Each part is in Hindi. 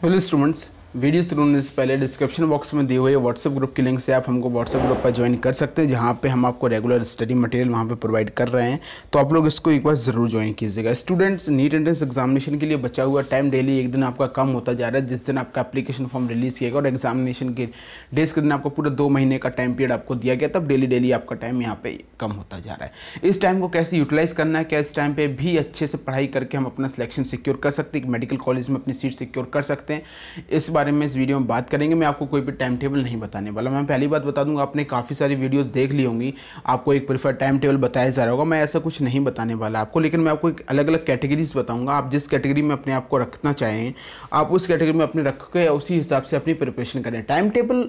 Well, instruments वीडियो शुरू होने से पहले डिस्क्रिप्शन बॉक्स में दिए हुए व्हाट्सएप ग्रुप की लिंक से आप हमको व्हाट्सएप ग्रुप पर ज्वाइन कर सकते हैं जहाँ पे हम आपको रेगुलर स्टडी मटेरियल वहाँ पे प्रोवाइड कर रहे हैं तो आप लोग इसको एक बार ज़रूर ज्वाइन कीजिएगा स्टूडेंट्स नीट एंट्रेंस एग्जामिनेशन के लिए बचा हुआ टाइम डेली एक दिन आपका कम होता जा रहा है जिस दिन आपका एप्लीकेशन फॉर्म रिलीज़ किया गया और एग्जामिनेशन के डेज के दिन आपको पूरा दो महीने का टाइम पीरियड आपको दिया गया तब डेली डेली आपका टाइम यहाँ पर कम होता जा रहा है इस टाइम को कैसे यूटिलाइज़ करना है क्या इस टाइम पर भी अच्छे से पढ़ाई करके हम अपना सिलेक्शन सिक्योर कर सकते हैं मेडिकल कॉलेज में अपनी सीट सिक्योर कर सकते हैं इस बारे में इस वीडियो में बात करेंगे मैं आपको कोई भी टाइम टेबल नहीं बताने वाला मैं पहली बात बता दूंगा आपने काफ़ी सारी वीडियोस देख ली होंगी आपको एक प्रीफर टाइम टेबल बताया जा रहा होगा मैं ऐसा कुछ नहीं बताने वाला आपको लेकिन मैं आपको एक अलग अलग कैटेगरीज बताऊँगा आप जिस कैटेगरी में अपने आप को रखना चाहें आप उस कैटेगरी में अपने रख के उसी हिसाब से अपनी प्रिपरेशन करें टाइम टेबल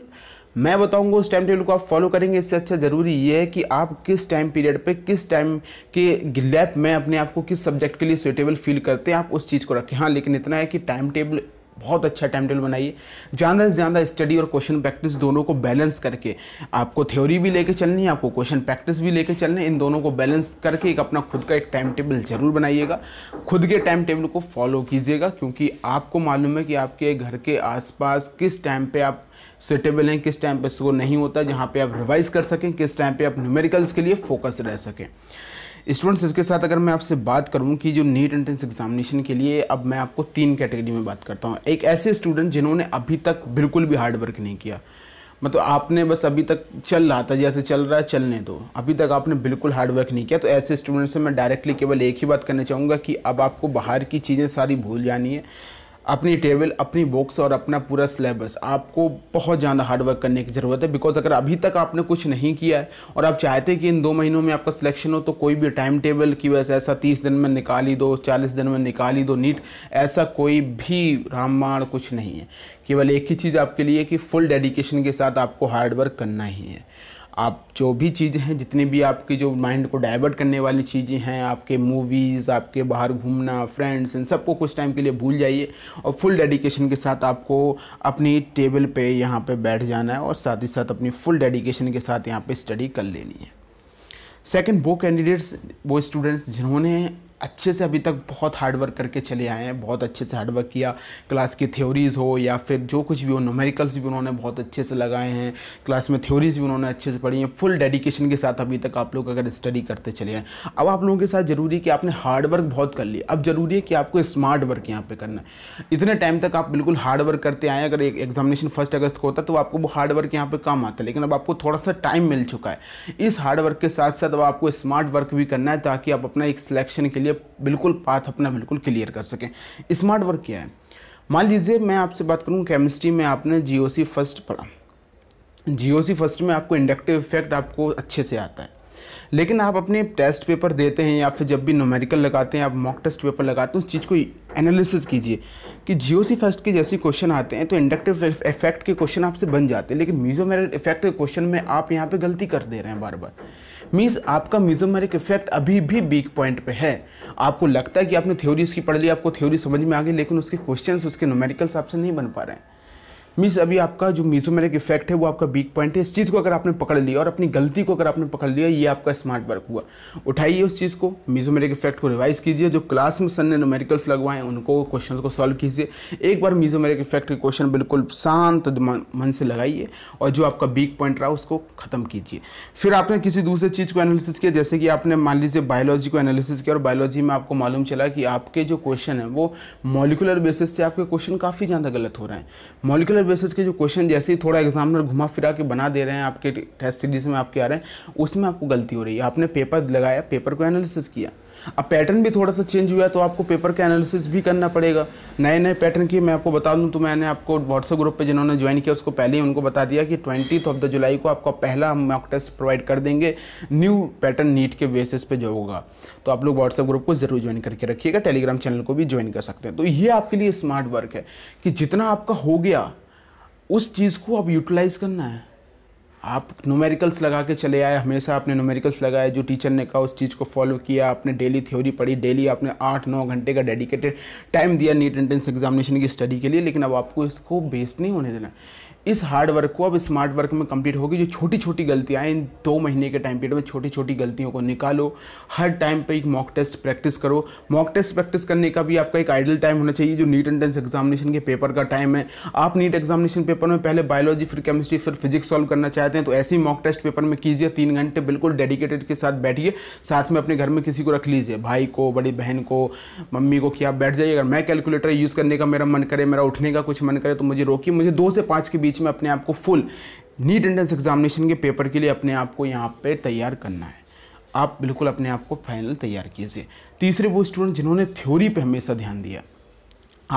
मैं बताऊंगा उस टाइम टेबल को आप फॉलो करेंगे इससे अच्छा ज़रूरी ये है कि आप किस टाइम पीरियड पे किस टाइम के गैप में अपने आप को किस सब्जेक्ट के लिए सुटेबल फील करते हैं आप उस चीज़ को रखें हाँ लेकिन इतना है कि टाइम टेबल बहुत अच्छा टाइम टेबल बनाइए ज़्यादा से ज़्यादा स्टडी और क्वेश्चन प्रैक्टिस दोनों को बैलेंस करके आपको थ्योरी भी लेके चलनी है आपको क्वेश्चन प्रैक्टिस भी लेके चलने इन दोनों को बैलेंस करके एक अपना खुद का एक टाइम टेबल ज़रूर बनाइएगा खुद के टाइम टेबल को फॉलो कीजिएगा क्योंकि आपको मालूम है कि आपके घर के आसपास किस टाइम पर आप सुटेबल हैं किस टाइम पर इसको नहीं होता जहाँ पर आप रिवाइज़ कर सकें किस टाइम पर आप न्यूमेरिकल्स के लिए फोकस रह सकें स्टूडेंट्स इसके साथ अगर मैं आपसे बात करूं कि जो नीट एंट्रेंस एग्जामिनेशन के लिए अब मैं आपको तीन कैटेगरी में बात करता हूं एक ऐसे स्टूडेंट जिन्होंने अभी तक बिल्कुल भी हार्ड वर्क नहीं किया मतलब आपने बस अभी तक चल रहा था जैसे चल रहा है चलने दो अभी तक आपने बिल्कुल हार्ड वर्क नहीं किया तो ऐसे स्टूडेंट से मैं डायरेक्टली केवल एक ही बात करना चाहूँगा कि अब आपको बाहर की चीज़ें सारी भूल जानी है अपनी टेबल अपनी बुक्स और अपना पूरा सिलेबस आपको बहुत ज़्यादा हार्डवर्क करने की ज़रूरत है बिकॉज अगर अभी तक आपने कुछ नहीं किया है और आप चाहते हैं कि इन दो महीनों में आपका सिलेक्शन हो तो कोई भी टाइम टेबल की वजह से ऐसा तीस दिन में निकाल ही दो चालीस दिन में निकाल ही दो नीट ऐसा कोई भी रामबाण कुछ नहीं है केवल एक ही चीज़ आपके लिए कि फ़ुल डेडिकेशन के साथ आपको हार्डवर्क करना ही है आप जो भी चीज़ें हैं जितने भी आपके जो माइंड को डाइवर्ट करने वाली चीज़ें हैं आपके मूवीज़ आपके बाहर घूमना फ्रेंड्स इन सबको कुछ टाइम के लिए भूल जाइए और फुल डेडिकेशन के साथ आपको अपनी टेबल पे यहाँ पे बैठ जाना है और साथ ही साथ अपनी फुल डेडिकेशन के साथ यहाँ पे स्टडी कर लेनी है सेकंड वो कैंडिडेट्स वो स्टूडेंट्स जिन्होंने अच्छे से अभी तक बहुत हार्ड वर्क करके चले आए हैं बहुत अच्छे से हार्ड वर्क किया क्लास की थ्योरीज़ हो या फिर जो कुछ भी हो नोमेरिकल्स भी उन्होंने बहुत अच्छे से लगाए हैं क्लास में थ्योरीज़ भी उन्होंने अच्छे से पढ़ी हैं फुल डेडिकेशन के साथ अभी तक आप लोग अगर स्टडी करते चले आए अब आप लोगों के साथ ज़रूरी है कि आपने हार्ड वर्क बहुत कर लिया अब ज़रूरी है कि आपको स्मार्ट वर्क यहाँ पर करना है इतने टाइम तक आप बिल्कुल हार्ड वर्क करते आए अगर एक एग्जामिनेशन फर्स्ट अगस्त को होता तो आपको वो हार्ड वर्क यहाँ पर काम आता लेकिन अब आपको थोड़ा सा टाइम मिल चुका है इस हार्ड वर्क के साथ साथ अब आपको स्मार्ट वर्क भी करना है ताकि आप अपना एक सिलेक्शन के लिए लिए बिल्कुल पाथ अपना बिल्कुल क्लियर कर सकें स्मार्ट वर्क क्या है मान लीजिए मैं आपसे बात करूँ केमिस्ट्री में आपने जी फर्स्ट पढ़ा जी फर्स्ट में आपको इंडक्टिव इफेक्ट आपको अच्छे से आता है लेकिन आप अपने टेस्ट पेपर देते हैं या फिर जब भी नोमेरिकल लगाते हैं आप मॉक टेस्ट पेपर लगाते हैं उस चीज़ को एनालिसिस कीजिए कि जीओसी फर्स्ट के जैसे क्वेश्चन आते हैं तो इंडक्टिव इफेक्ट के क्वेश्चन आपसे बन जाते हैं लेकिन म्यूजोमेरिट इफेक्ट के क्वेश्चन में आप यहाँ पे गलती कर दे रहे हैं बार बार मीन्स आपका मिजोमेरिक इफेक्ट अभी भी वीक पॉइंट पे है आपको लगता है कि आपने थ्योरी उसकी पढ़ ली आपको थ्योरी समझ में आ गई लेकिन उसके क्वेश्चन उसके नोमेरिकल्स आपसे नहीं बन पा रहे हैं मीस अभी आपका जो मीजोमेरिक इफेक्ट है वो आपका वीक पॉइंट है इस चीज़ को अगर आपने पकड़ लिया और अपनी गलती को अगर आपने पकड़ लिया ये आपका स्मार्ट वर्क हुआ उठाइए उस चीज़ को मीजोमेरिक इफेक्ट को रिवाइज कीजिए जो क्लास में सर ने नोमेरिकल्स लगवाएं उनको क्वेश्चन को सॉल्व कीजिए एक बार मीजोमेरिक इफेक्ट के क्वेश्चन बिल्कुल शांत मन से लगाइए और जो आपका वीक पॉइंट रहा उसको खत्म कीजिए फिर आपने किसी दूसरे चीज़ को एनालिसिस किया जैसे कि आपने मान लीजिए बायोलॉजी को एनालिसिस किया और बायोलॉजी में आपको मालूम चला कि आपके जो क्वेश्चन है वो मॉलिकुलर बेसिस से आपके क्वेश्चन काफ़ी ज़्यादा गलत हो रहे हैं मॉलिकुलर रेगुलर बेसिस के जो क्वेश्चन जैसे ही थोड़ा एग्जामिनर घुमा फिरा के बना दे रहे हैं आपके टेस्ट सीरीज में आपके आ रहे हैं उसमें आपको गलती हो रही है आपने पेपर लगाया पेपर को एनालिसिस किया अब पैटर्न भी थोड़ा सा चेंज हुआ है तो आपको पेपर का एनालिसिस भी करना पड़ेगा नए नए पैटर्न की मैं आपको बता दूं तो मैंने आपको व्हाट्सएप ग्रुप पे जिन्होंने ज्वाइन किया उसको पहले ही उनको बता दिया कि ट्वेंटी ऑफ द जुलाई को आपका पहला हम मॉक टेस्ट प्रोवाइड कर देंगे न्यू पैटर्न नीट के बेसिस पे जो होगा तो आप लोग व्हाट्सएप ग्रुप को ज़रूर ज्वाइन करके रखिएगा टेलीग्राम चैनल को भी ज्वाइन कर सकते हैं तो ये आपके लिए स्मार्ट वर्क है कि जितना आपका हो गया उस चीज़ को अब यूटिलाइज करना है आप नोमेरिकल्स लगा के चले आए हमेशा आपने नोमेरिकल्स लगाए जो टीचर ने कहा उस चीज़ को फॉलो किया आपने डेली थ्योरी पढ़ी डेली आपने आठ नौ घंटे का डेडिकेटेड टाइम दिया नीट एंट्रेंस एग्जामिनेशन की स्टडी के लिए लेकिन अब आपको इसको बेस्ड नहीं होने देना इस हार्ड वर्क को अब स्मार्ट वर्क में कंप्लीट होगी जो छोटी छोटी गलतियाँ इन दो महीने के टाइम पीरियड में छोटी छोटी गलतियों को निकालो हर टाइम पे एक मॉक टेस्ट प्रैक्टिस करो मॉक टेस्ट प्रैक्टिस करने का भी आपका एक आइडियल टाइम होना चाहिए जो नीट एंड टेंस एग्जामिनेशन के पेपर का टाइम है आप नीट एग्जामिनेशन पेपर में पहले बायोलॉजी फिर केमिस्ट्री फिर फिजिक्स सॉल्व करना चाहते हैं तो ऐसे ही मॉक टेस्ट पेपर में कीजिए तीन घंटे बिल्कुल डेडिकेटेड के साथ बैठिए साथ में अपने घर में किसी को रख लीजिए भाई को बड़ी बहन को मम्मी को कि आप बैठ जाइए अगर मैं कैलकुलेटर यूज़ करने का मेरा मन करे मेरा उठने का कुछ मन करे तो मुझे रोकिए मुझे दो से पाँच के बीच में अपने आप को फुल नीट एंट्रेंस एग्जामिनेशन के पेपर के लिए अपने आप को यहाँ पे तैयार करना है आप बिल्कुल अपने आप को फाइनल तैयार कीजिए तीसरे वो स्टूडेंट जिन्होंने थ्योरी पे हमेशा ध्यान दिया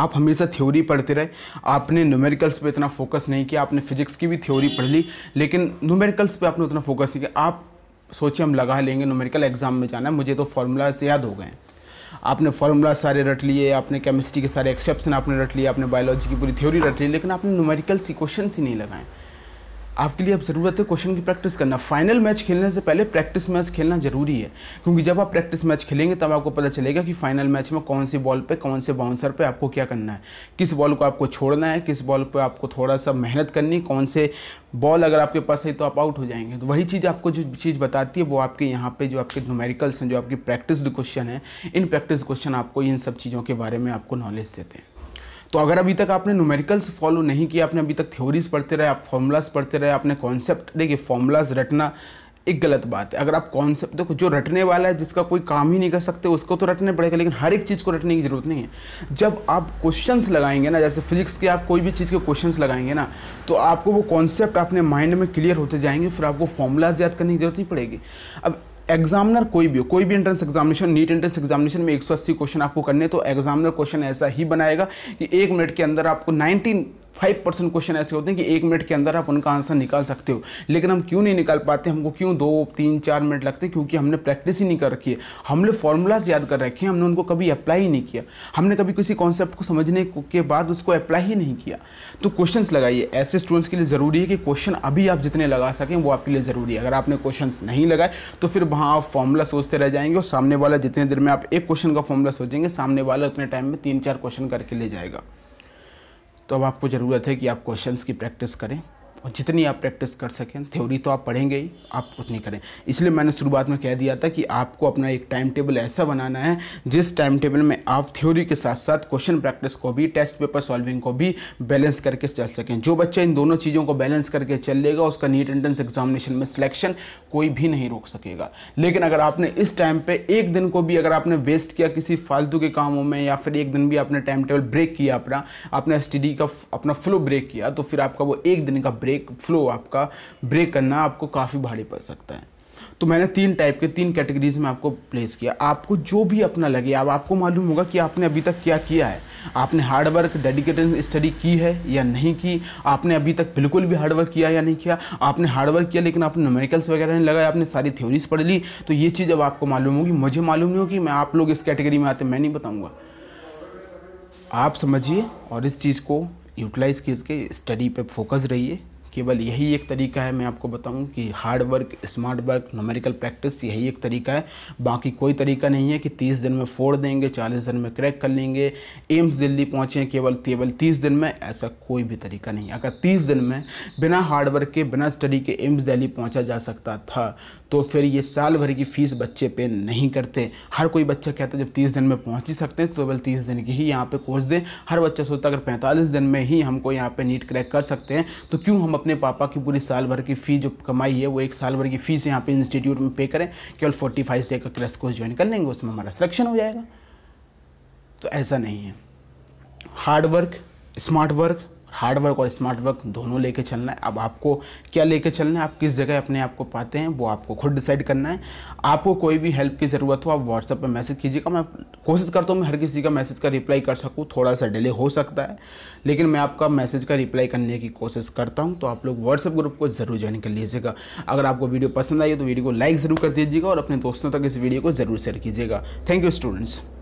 आप हमेशा थ्योरी पढ़ते रहे आपने न्यूमेरिकल्स पे इतना फोकस नहीं किया आपने फिजिक्स की भी थ्योरी पढ़ ली लेकिन न्यूमेरिकल्स पे आपने उतना फोकस नहीं किया आप सोचिए हम लगा लेंगे न्यूमेरिकल एग्ज़ाम में जाना है मुझे तो फार्मूला याद हो गए हैं आपने फार्मूला सारे रट लिए आपने केमिस्ट्री के सारे एक्सेप्शन आपने रट लिए आपने बायोलॉजी की पूरी थ्योरी रट ली लेकिन आपने न्यूमेरिकल इक्वेशंस ही नहीं लगाए आपके लिए अब ज़रूरत है क्वेश्चन की प्रैक्टिस करना फाइनल मैच खेलने से पहले प्रैक्टिस मैच खेलना जरूरी है क्योंकि जब आप प्रैक्टिस मैच खेलेंगे तब आपको पता चलेगा कि फाइनल मैच में कौन सी बॉल पे कौन से बाउंसर पे आपको क्या करना है किस बॉल को आपको छोड़ना है किस बॉल पर आपको थोड़ा सा मेहनत करनी कौन से बॉल अगर आपके पास है तो आप आउट हो जाएंगे तो वही चीज़ आपको जो चीज़ बताती है वो आपके यहाँ पे जो आपके नोमेरिकल्स हैं जो आपकी प्रैक्टिस क्वेश्चन है इन प्रैक्टिस क्वेश्चन आपको इन सब चीज़ों के बारे में आपको नॉलेज देते हैं तो अगर अभी तक आपने न्यूमेरिकल्स फॉलो नहीं किया आपने अभी तक थ्योरीज पढ़ते रहे आप फॉर्मूलाज पढ़ते रहे आपने कॉन्सेप्ट देखिए फॉर्मूलाज रटना एक गलत बात है अगर आप कॉन्सेप्ट देखो जो रटने वाला है जिसका कोई काम ही नहीं कर सकते उसको तो रटने पड़ेगा लेकिन हर एक चीज़ को रटने की ज़रूरत नहीं है जब आप क्वेश्चंस लगाएंगे ना जैसे फिजिक्स के आप कोई भी चीज़ के क्वेश्चंस लगाएंगे ना तो आपको वो कॉन्सेप्ट अपने माइंड में क्लियर होते जाएंगे फिर आपको फॉर्मूलाज याद करने की ज़रूरत नहीं पड़ेगी अब एग्जामिनर कोई भी हो कोई भी entrance examination NEET entrance examination में 180 क्वेश्चन आपको करने तो एग्जामिनर क्वेश्चन ऐसा ही बनाएगा कि एक मिनट के अंदर आपको फाइव परसेंट क्वेश्चन ऐसे होते हैं कि एक मिनट के अंदर आप उनका आंसर निकाल सकते हो लेकिन हम क्यों नहीं निकाल पाते हमको क्यों दो तीन चार मिनट लगते हैं क्योंकि हमने प्रैक्टिस ही नहीं कर रखी है हमने फॉर्मूलाज याद कर रखे हैं हमने उनको कभी अप्लाई ही नहीं किया हमने कभी किसी कॉन्सेप्ट को समझने के बाद उसको अप्लाई ही नहीं किया तो क्वेश्चन लगाइए ऐसे स्टूडेंट्स के लिए ज़रूरी है कि क्वेश्चन अभी आप जितने लगा सकें वो आपके लिए ज़रूरी है अगर आपने क्वेश्चन नहीं लगाए तो फिर वहाँ आप फॉर्मूला सोचते रह जाएंगे और सामने वाला जितने देर में आप एक क्वेश्चन का फॉर्मूला सोचेंगे सामने वाला उतने टाइम में तीन चार क्वेश्चन करके ले जाएगा तो अब आपको ज़रूरत है कि आप क्वेश्चंस की प्रैक्टिस करें और जितनी आप प्रैक्टिस कर सकें थ्योरी तो आप पढ़ेंगे ही आप उतनी करें इसलिए मैंने शुरुआत में कह दिया था कि आपको अपना एक टाइम टेबल ऐसा बनाना है जिस टाइम टेबल में आप थ्योरी के साथ साथ क्वेश्चन प्रैक्टिस को भी टेस्ट पेपर सॉल्विंग को भी बैलेंस करके चल सकें जो बच्चा इन दोनों चीज़ों को बैलेंस करके चल लेगा उसका नीट एंट्रेंस एग्जामिनेशन में सिलेक्शन कोई भी नहीं रोक सकेगा लेकिन अगर आपने इस टाइम पर एक दिन को भी अगर आपने वेस्ट किया किसी फालतू के कामों में या फिर एक दिन भी आपने टाइम टेबल ब्रेक किया अपना आपने स्टडी का अपना फ्लो ब्रेक किया तो फिर आपका वो एक दिन का ब्रेक ब्रेक फ्लो आपका ब्रेक करना आपको काफ़ी भारी पड़ सकता है तो मैंने तीन टाइप के तीन कैटेगरीज में आपको प्लेस किया आपको जो भी अपना लगे अब आपको मालूम होगा कि आपने अभी तक क्या किया है आपने हार्ड वर्क डेडिकेटेड स्टडी की है या नहीं की आपने अभी तक बिल्कुल भी हार्ड वर्क किया या नहीं किया आपने हार्ड वर्क किया लेकिन आपने नोमेरिकल्स वगैरह नहीं लगाया आपने सारी थ्योरीज पढ़ ली तो ये चीज़ अब आपको मालूम होगी मुझे मालूम नहीं होगी मैं आप लोग इस कैटेगरी में आते मैं नहीं बताऊँगा आप समझिए और इस चीज़ को यूटिलाइज़ कीजिए स्टडी पर फोकस रहिए केवल यही एक तरीका है मैं आपको बताऊं कि hard work smart work numerical practice यही एक तरीका है बाकी कोई तरीका नहीं है कि तीस दिन में फोड़ देंगे चालीस दिन में क्रैक कर लेंगे एम्स दिल्ली पहुँचें केवल केवल तीस दिन में ऐसा कोई भी तरीका नहीं अगर तीस दिन में बिना हार्ड वर्क के बिना स्टडी के एम्स दिल्ली पहुँचा जा सकता था तो फिर ये साल भर की फ़ीस बच्चे पे नहीं करते हर कोई बच्चा कहता है जब तीस दिन में पहुँच ही सकते हैं तो केवल तीस दिन की ही यहाँ पर कोर्स दें हर बच्चा सोचता अगर पैंतालीस दिन में ही हमको यहाँ पर नीट क्रैक कर सकते हैं तो क्यों हम अपने पापा की पूरी साल भर की फ़ी जो कमाई है वो एक साल भर की फ़ीस यहाँ पे इंस्टीट्यूट में पे करें केवल फोर्टी फाइव डे का क्रेस कोर्स ज्वाइन कर लेंगे उसमें हमारा सिलेक्शन हो जाएगा तो ऐसा नहीं है hard work smart work hard work और स्मार्ट वर्क दोनों लेके चलना है अब आपको क्या लेके चलना है आप किस जगह अपने आप को पाते हैं वो आपको खुद डिसाइड करना है आपको कोई भी हेल्प की ज़रूरत हो आप व्हाट्सएप पर मैसेज कीजिएगा मैं कोशिश करता हूँ मैं हर किसी का मैसेज का रिप्लाई कर सकूँ थोड़ा सा डिले हो सकता है लेकिन मैं आपका मैसेज का रिप्लाई करने की कोशिश करता हूँ तो आप लोग व्हाट्सअप ग्रुप को ज़रूर ज्वाइन कर लीजिएगा अगर आपको वीडियो पसंद आई तो वीडियो को लाइक ज़रूर कर दीजिएगा और अपने दोस्तों तक इस वीडियो को ज़रूर शेयर कीजिएगा थैंक यू स्टूडेंट्स